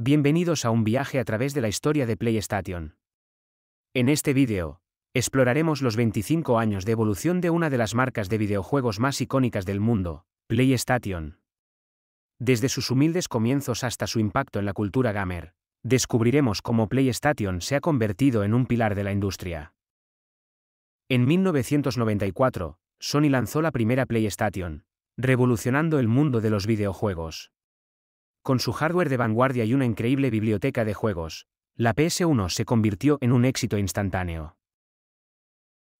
Bienvenidos a un viaje a través de la historia de PlayStation. En este vídeo, exploraremos los 25 años de evolución de una de las marcas de videojuegos más icónicas del mundo, PlayStation. Desde sus humildes comienzos hasta su impacto en la cultura gamer, descubriremos cómo PlayStation se ha convertido en un pilar de la industria. En 1994, Sony lanzó la primera PlayStation, revolucionando el mundo de los videojuegos. Con su hardware de vanguardia y una increíble biblioteca de juegos, la PS1 se convirtió en un éxito instantáneo.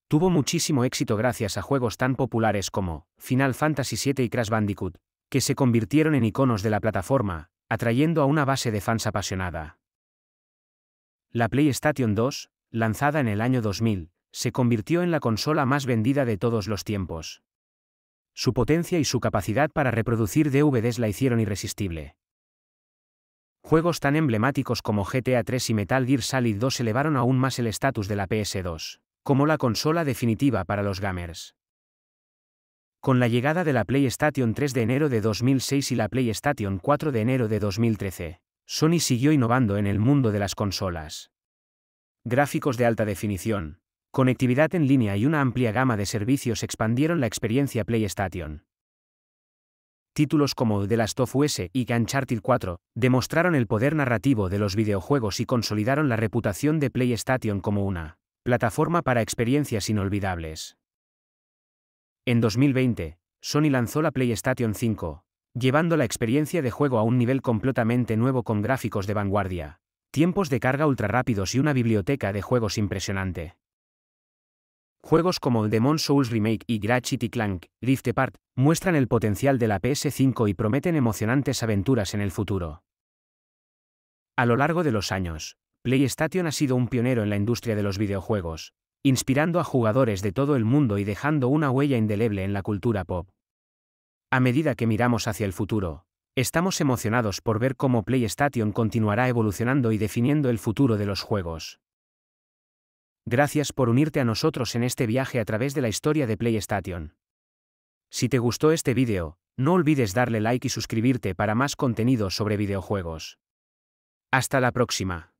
Tuvo muchísimo éxito gracias a juegos tan populares como Final Fantasy VII y Crash Bandicoot, que se convirtieron en iconos de la plataforma, atrayendo a una base de fans apasionada. La PlayStation 2, lanzada en el año 2000, se convirtió en la consola más vendida de todos los tiempos. Su potencia y su capacidad para reproducir DVDs la hicieron irresistible. Juegos tan emblemáticos como GTA 3 y Metal Gear Solid 2 elevaron aún más el estatus de la PS2, como la consola definitiva para los gamers. Con la llegada de la PlayStation 3 de enero de 2006 y la PlayStation 4 de enero de 2013, Sony siguió innovando en el mundo de las consolas. Gráficos de alta definición, conectividad en línea y una amplia gama de servicios expandieron la experiencia PlayStation títulos como The Last of Us y Uncharted 4, demostraron el poder narrativo de los videojuegos y consolidaron la reputación de PlayStation como una plataforma para experiencias inolvidables. En 2020, Sony lanzó la PlayStation 5, llevando la experiencia de juego a un nivel completamente nuevo con gráficos de vanguardia, tiempos de carga ultrarrápidos y una biblioteca de juegos impresionante. Juegos como Demon Souls Remake y Gratchity Clank Rift Apart muestran el potencial de la PS5 y prometen emocionantes aventuras en el futuro. A lo largo de los años, PlayStation ha sido un pionero en la industria de los videojuegos, inspirando a jugadores de todo el mundo y dejando una huella indeleble en la cultura pop. A medida que miramos hacia el futuro, estamos emocionados por ver cómo PlayStation continuará evolucionando y definiendo el futuro de los juegos. Gracias por unirte a nosotros en este viaje a través de la historia de PlayStation. Si te gustó este vídeo, no olvides darle like y suscribirte para más contenido sobre videojuegos. Hasta la próxima.